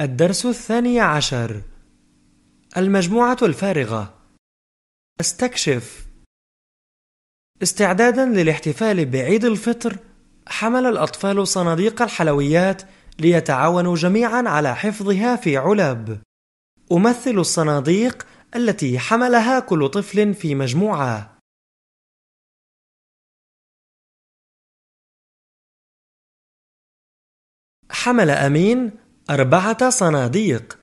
الدرس الثاني عشر المجموعة الفارغة استكشف استعدادا للاحتفال بعيد الفطر حمل الأطفال صناديق الحلويات ليتعاونوا جميعا على حفظها في علب أمثل الصناديق التي حملها كل طفل في مجموعة حمل أمين أربعة صناديق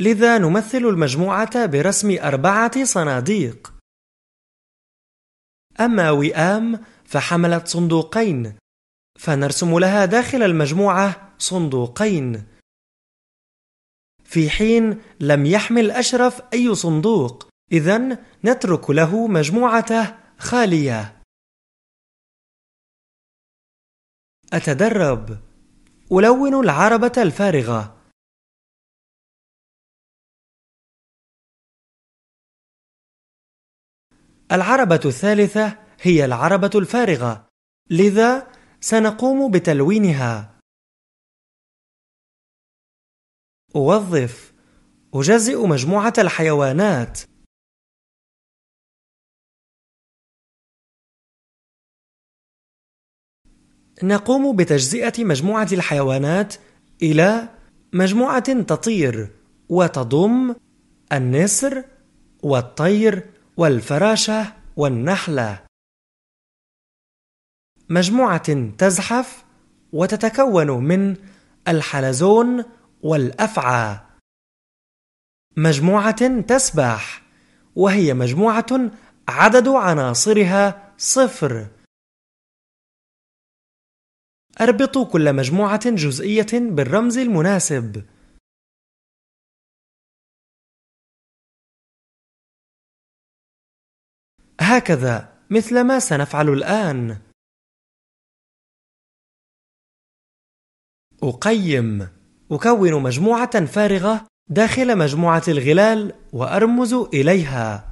لذا نمثل المجموعة برسم أربعة صناديق أما وئام فحملت صندوقين فنرسم لها داخل المجموعة صندوقين في حين لم يحمل أشرف أي صندوق إذا نترك له مجموعته خالية أتدرب ألون العربة الفارغة العربة الثالثة هي العربة الفارغة لذا سنقوم بتلوينها أوظف أجزئ مجموعة الحيوانات نقوم بتجزئة مجموعة الحيوانات إلى مجموعة تطير وتضم النسر والطير والفراشة والنحلة مجموعة تزحف وتتكون من الحلزون والأفعى مجموعة تسبح وهي مجموعة عدد عناصرها صفر اربط كل مجموعة جزئية بالرمز المناسب هكذا مثل ما سنفعل الآن أقيم أكون مجموعة فارغة داخل مجموعة الغلال وأرمز إليها